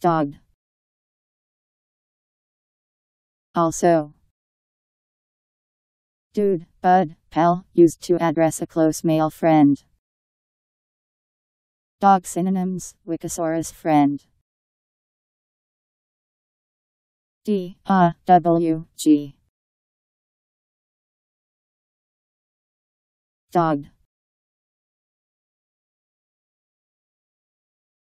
Dog. Also. Dude, bud, pal, used to address a close male friend. Dog synonyms, Wikisaurus friend. D A W G. Dog.